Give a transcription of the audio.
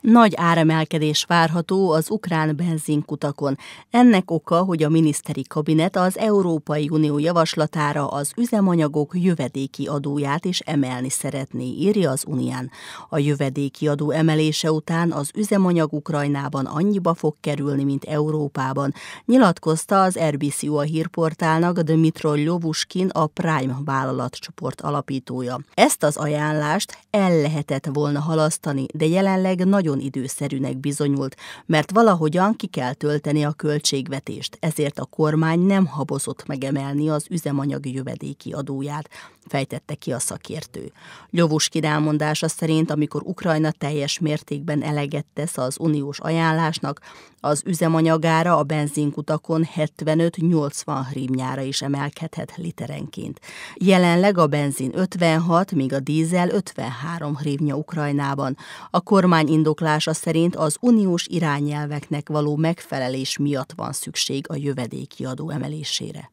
Nagy áremelkedés várható az ukrán benzinkutakon. Ennek oka, hogy a miniszteri kabinet az Európai Unió javaslatára az üzemanyagok jövedéki adóját is emelni szeretné, írja az Unián. A jövedéki adó emelése után az üzemanyag Ukrajnában annyiba fog kerülni, mint Európában, nyilatkozta az RBC a hírportálnak Dmitro Lovuskin, a Prime vállalatcsoport alapítója. Ezt az ajánlást el lehetett volna halasztani, de jelenleg nagyon nagyon időszerűnek bizonyult, mert valahogyan ki kell tölteni a költségvetést, ezért a kormány nem habozott megemelni az üzemanyag jövedéki adóját, fejtette ki a szakértő. Ljovus kirámondása szerint, amikor Ukrajna teljes mértékben eleget tesz az uniós ajánlásnak, az üzemanyagára a benzinkutakon 75-80 hrímnyára is emelkedhet literenként. Jelenleg a benzin 56, míg a dízel 53 hrívnya Ukrajnában. A kormány indok indoklása szerint az uniós irányelveknek való megfelelés miatt van szükség a jövedéki adó emelésére.